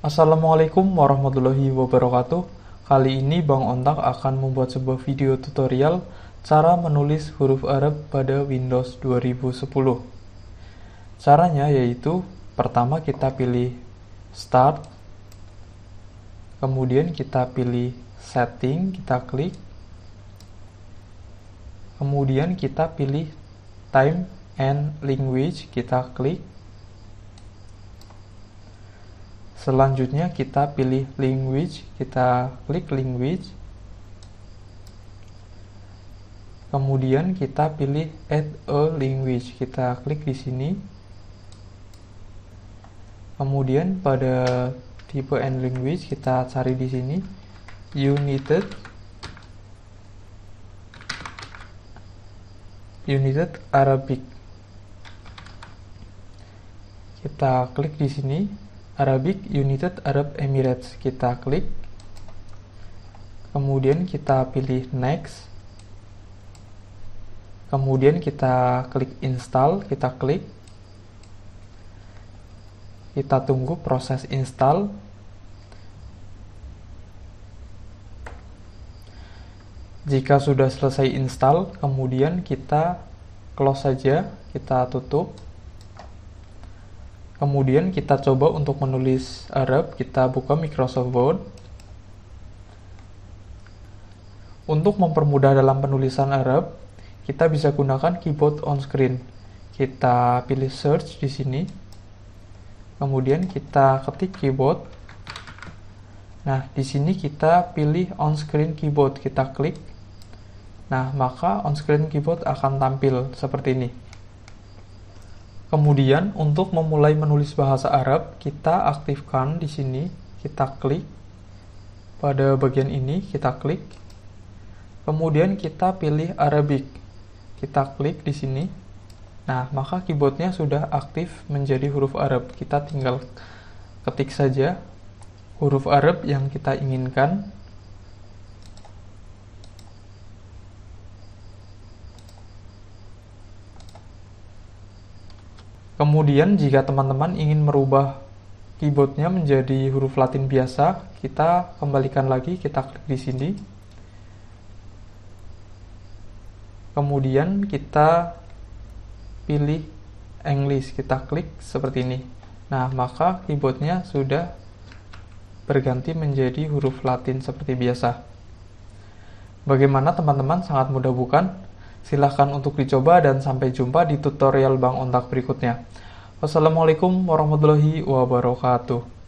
Assalamualaikum warahmatullahi wabarakatuh Kali ini Bang Ontak akan membuat sebuah video tutorial cara menulis huruf Arab pada Windows 2010 Caranya yaitu pertama kita pilih Start Kemudian kita pilih Setting, kita klik Kemudian kita pilih Time and Language, kita klik Selanjutnya kita pilih language, kita klik language. Kemudian kita pilih add a language, kita klik di sini. Kemudian pada tipe and language kita cari di sini united United Arabic. Kita klik di sini. Arabic United Arab Emirates. Kita klik. Kemudian kita pilih next. Kemudian kita klik install, kita klik. Kita tunggu proses install. Jika sudah selesai install, kemudian kita close saja, kita tutup. Kemudian kita coba untuk menulis Arab, kita buka Microsoft Word. Untuk mempermudah dalam penulisan Arab, kita bisa gunakan keyboard on screen. Kita pilih search di sini. Kemudian kita ketik keyboard. Nah, di sini kita pilih on screen keyboard, kita klik. Nah, maka on screen keyboard akan tampil seperti ini. Kemudian untuk memulai menulis bahasa Arab, kita aktifkan di sini, kita klik pada bagian ini, kita klik. Kemudian kita pilih Arabic. Kita klik di sini. Nah, maka keyboardnya sudah aktif menjadi huruf Arab. Kita tinggal ketik saja huruf Arab yang kita inginkan Kemudian jika teman-teman ingin merubah keyboardnya menjadi huruf Latin biasa, kita kembalikan lagi, kita klik di sini. Kemudian kita pilih English, kita klik seperti ini. Nah, maka keyboardnya sudah berganti menjadi huruf Latin seperti biasa. Bagaimana teman-teman? Sangat mudah bukan? Silahkan untuk dicoba dan sampai jumpa di tutorial Bang Ontak berikutnya. Wassalamualaikum warahmatullahi wabarakatuh.